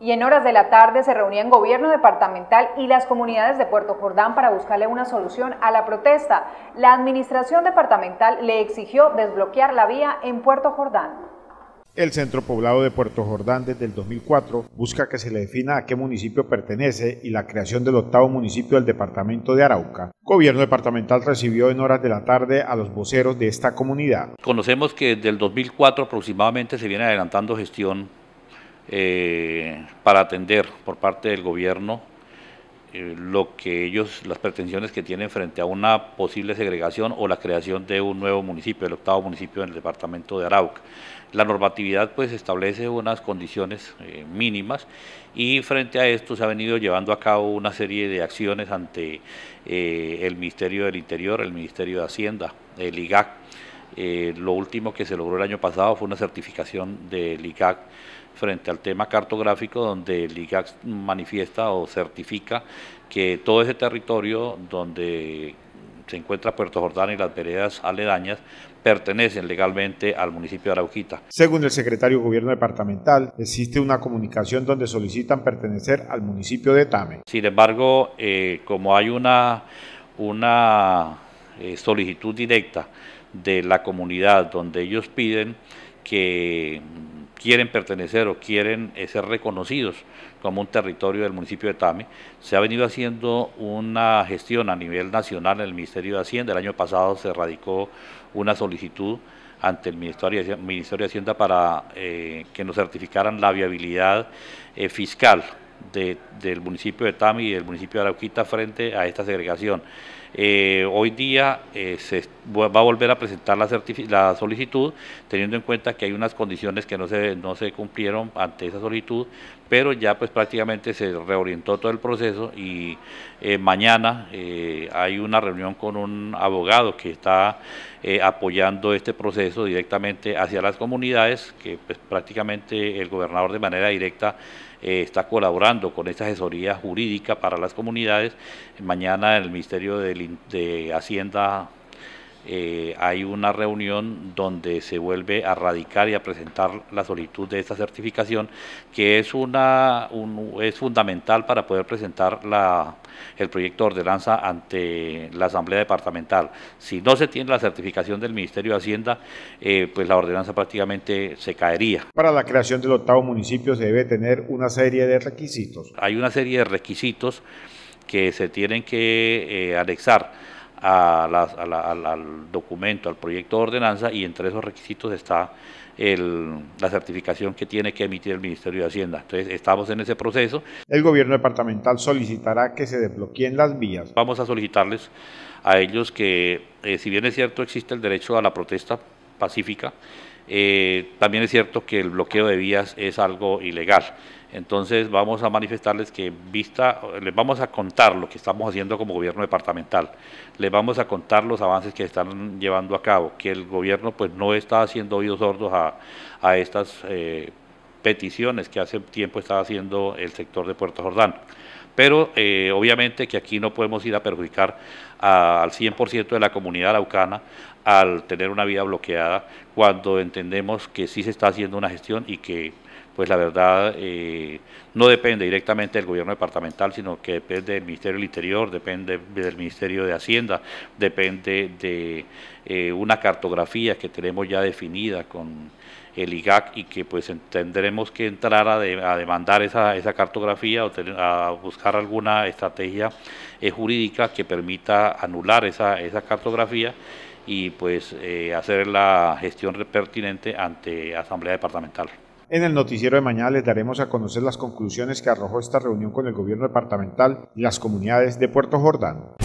y en horas de la tarde se reunían gobierno departamental y las comunidades de Puerto Jordán para buscarle una solución a la protesta. La administración departamental le exigió desbloquear la vía en Puerto Jordán. El centro poblado de Puerto Jordán desde el 2004 busca que se le defina a qué municipio pertenece y la creación del octavo municipio del departamento de Arauca. Gobierno departamental recibió en horas de la tarde a los voceros de esta comunidad. Conocemos que desde el 2004 aproximadamente se viene adelantando gestión eh, para atender por parte del gobierno eh, lo que ellos, las pretensiones que tienen frente a una posible segregación o la creación de un nuevo municipio, el octavo municipio en el departamento de Arauca. La normatividad pues establece unas condiciones eh, mínimas y frente a esto se ha venido llevando a cabo una serie de acciones ante el Ministerio del Interior, el Ministerio de Hacienda, el IGAC, eh, lo último que se logró el año pasado fue una certificación del ICAC frente al tema cartográfico, donde el ICAC manifiesta o certifica que todo ese territorio donde se encuentra Puerto Jordán y las veredas aledañas pertenecen legalmente al municipio de Araujita. Según el secretario de Gobierno Departamental, existe una comunicación donde solicitan pertenecer al municipio de Tame. Sin embargo, eh, como hay una, una eh, solicitud directa de la comunidad donde ellos piden que mm, quieren pertenecer o quieren eh, ser reconocidos como un territorio del municipio de Tami. Se ha venido haciendo una gestión a nivel nacional en el Ministerio de Hacienda. El año pasado se radicó una solicitud ante el Ministerio de Hacienda para eh, que nos certificaran la viabilidad fiscal del municipio de Tami y del municipio de Arauquita frente a esta segregación. Eh, hoy día eh, se va a volver a presentar la, solicitud, teniendo en cuenta que hay unas condiciones que no se, no se cumplieron ante esa solicitud, pero ya pues prácticamente se reorientó todo el proceso y eh, mañana hay una reunión con un abogado que está apoyando este proceso directamente hacia las comunidades, que pues, prácticamente el gobernador de manera directa está colaborando con esta asesoría jurídica para las comunidades. Mañana el Ministerio del de, Hacienda eh, hay una reunión donde se vuelve a radicar y a presentar la solicitud de esta certificación, que es, una, es fundamental para poder presentar la, el proyecto de ordenanza ante la Asamblea Departamental. Si no se tiene la certificación del Ministerio de Hacienda, eh, pues la ordenanza prácticamente se caería. Para la creación del octavo municipio se debe tener una serie de requisitos. Hay una serie de requisitos que se tienen que eh, anexar al, documento, al proyecto de ordenanza y entre esos requisitos está la certificación que tiene que emitir el Ministerio de Hacienda. Entonces estamos en ese proceso. El gobierno departamental solicitará que se desbloqueen las vías. Vamos a solicitarles a ellos que, eh, si bien es cierto, existe el derecho a la protesta pacífica. Eh, también es cierto que el bloqueo de vías es algo ilegal. Entonces vamos a manifestarles que vista, les vamos a contar lo que estamos haciendo como gobierno departamental, les vamos a contar los avances que están llevando a cabo, que el gobierno pues no está haciendo oídos sordos a, estas eh, peticiones que hace tiempo estaba haciendo el sector de Puerto Jordán pero eh, obviamente que aquí no podemos ir a perjudicar al 100% de la comunidad araucana, al tener una vía bloqueada cuando entendemos que sí se está haciendo una gestión y que pues la verdad eh, no depende directamente del gobierno departamental, sino que depende del Ministerio del Interior, depende del Ministerio de Hacienda, depende de eh, una cartografía que tenemos ya definida con el IGAC y que pues tendremos que entrar a, demandar esa, esa cartografía o a buscar alguna estrategia eh, jurídica que permita anular esa, cartografía y pues eh, hacer la gestión pertinente ante Asamblea Departamental. En el noticiero de mañana les daremos a conocer las conclusiones que arrojó esta reunión con el gobierno departamental y las comunidades de Puerto Jordán.